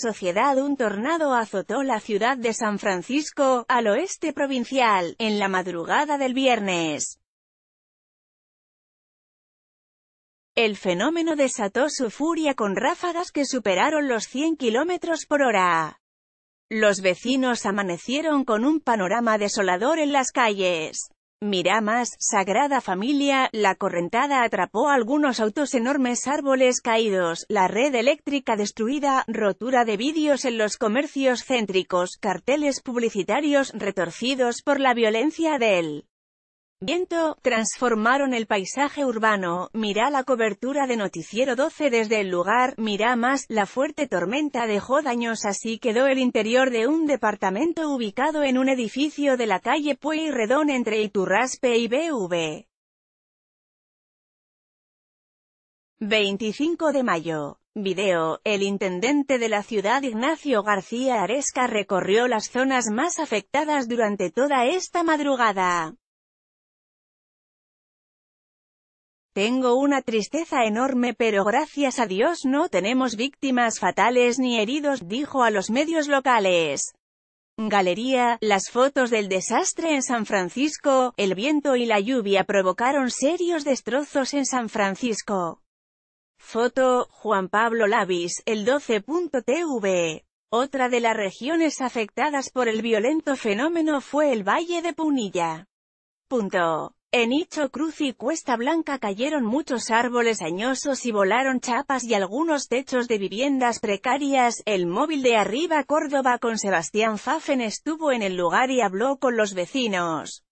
Sociedad un tornado azotó la ciudad de San Francisco, al oeste provincial, en la madrugada del viernes. El fenómeno desató su furia con ráfagas que superaron los 100 kilómetros por hora. Los vecinos amanecieron con un panorama desolador en las calles más, Sagrada Familia, la correntada atrapó algunos autos enormes árboles caídos, la red eléctrica destruida, rotura de vídeos en los comercios céntricos, carteles publicitarios retorcidos por la violencia del viento, transformaron el paisaje urbano, Mira la cobertura de Noticiero 12 desde el lugar, Mira más, la fuerte tormenta dejó daños así quedó el interior de un departamento ubicado en un edificio de la calle Pueyrredón entre Iturraspe y BV. 25 de mayo. Video, el intendente de la ciudad Ignacio García Aresca recorrió las zonas más afectadas durante toda esta madrugada. Tengo una tristeza enorme pero gracias a Dios no tenemos víctimas fatales ni heridos, dijo a los medios locales. Galería, las fotos del desastre en San Francisco, el viento y la lluvia provocaron serios destrozos en San Francisco. Foto, Juan Pablo Lavis, el 12.tv. Otra de las regiones afectadas por el violento fenómeno fue el Valle de Punilla. Punto. En Icho Cruz y Cuesta Blanca cayeron muchos árboles añosos y volaron chapas y algunos techos de viviendas precarias. El móvil de Arriba Córdoba con Sebastián Fafen estuvo en el lugar y habló con los vecinos.